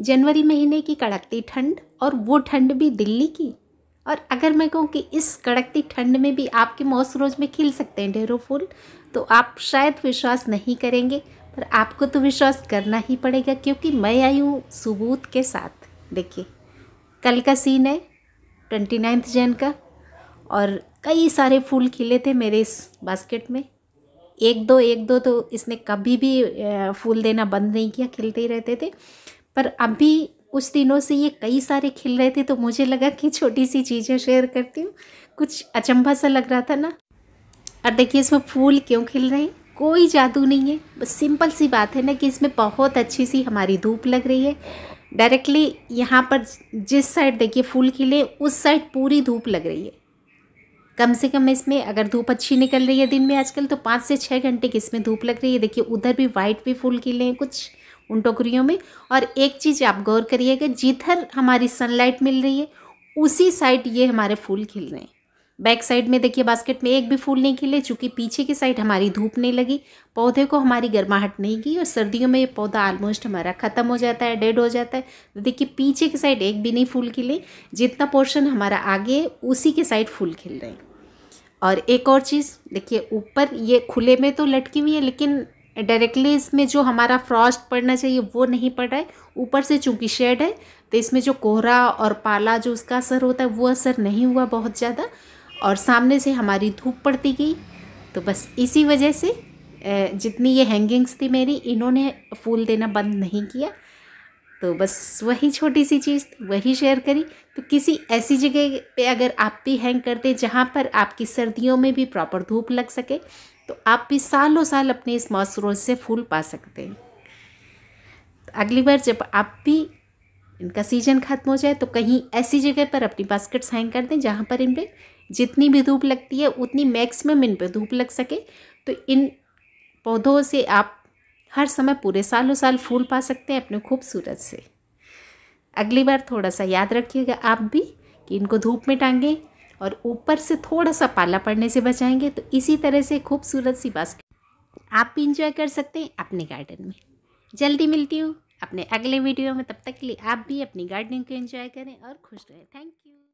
जनवरी महीने की कड़कती ठंड और वो ठंड भी दिल्ली की और अगर मैं कहूँ कि इस कड़कती ठंड में भी आपके मौस रोज में खिल सकते हैं ढेरों फूल तो आप शायद विश्वास नहीं करेंगे पर आपको तो विश्वास करना ही पड़ेगा क्योंकि मैं आई हूँ सबूत के साथ देखिए कल का सीन है ट्वेंटी नाइन्थ जैन का और कई सारे फूल खिले थे मेरे इस बास्केट में एक दो एक दो तो इसने कभी भी फूल देना बंद नहीं किया खिलते ही रहते थे पर अभी उस दिनों से ये कई सारे खिल रहे थे तो मुझे लगा कि छोटी सी चीज़ें शेयर करती हूँ कुछ अचंभा सा लग रहा था ना और देखिए इसमें फूल क्यों खिल रहे हैं कोई जादू नहीं है बस सिंपल सी बात है ना कि इसमें बहुत अच्छी सी हमारी धूप लग रही है डायरेक्टली यहाँ पर जिस साइड देखिए फूल खिले उस साइड पूरी धूप लग रही है कम से कम इसमें अगर धूप अच्छी निकल रही है दिन में आजकल तो पाँच से छः घंटे की इसमें धूप लग रही है देखिए उधर भी वाइट भी फूल खिले हैं कुछ उन टोकरियों में और एक चीज़ आप गौर करिएगा जिधर हमारी सनलाइट मिल रही है उसी साइड ये हमारे फूल खिल रहे हैं बैक साइड में देखिए बास्केट में एक भी फूल नहीं खिले चूँकि पीछे की साइड हमारी धूप नहीं लगी पौधे को हमारी गर्माहट नहीं की और सर्दियों में ये पौधा ऑलमोस्ट हमारा ख़त्म हो जाता है डेड हो जाता है तो देखिए पीछे की साइड एक भी नहीं फूल खिले जितना पोर्शन हमारा आगे है उसी के साइड फूल खिल रहे हैं और एक और चीज़ देखिए ऊपर ये खुले में तो लटकी हुई है लेकिन डायरेक्टली इसमें जो हमारा फ्रॉस्ट पड़ना चाहिए वो नहीं पड़ रहा है ऊपर से चूँकि शेड है तो इसमें जो कोहरा और पाला जो उसका असर होता है वो असर नहीं हुआ बहुत ज़्यादा और सामने से हमारी धूप पड़ती गई तो बस इसी वजह से जितनी ये हैंगिंग्स थी मेरी इन्होंने फूल देना बंद नहीं किया तो बस वही छोटी सी चीज़ वही शेयर करी तो किसी ऐसी जगह पे अगर आप भी हैंग करते जहाँ पर आपकी सर्दियों में भी प्रॉपर धूप लग सके तो आप भी सालों साल अपने इस मौसरों से फूल पा सकते हैं तो अगली बार जब आप भी इनका सीजन ख़त्म हो जाए तो कहीं ऐसी जगह पर अपनी बास्केट्स हैंग कर दें जहाँ पर इन पर जितनी भी धूप लगती है उतनी मैक्सिमम इन पर धूप लग सके तो इन पौधों से आप हर समय पूरे सालों साल फूल पा सकते हैं अपने खूबसूरत से अगली बार थोड़ा सा याद रखिएगा आप भी कि इनको धूप में टांगें और ऊपर से थोड़ा सा पाला पड़ने से बचाएंगे तो इसी तरह से खूबसूरत सी बास्केट आप भी इंजॉय कर सकते हैं अपने गार्डन में जल्दी मिलती हूँ अपने अगले वीडियो में तब तक के लिए आप भी अपनी गार्डनिंग को एंजॉय करें और खुश रहें थैंक यू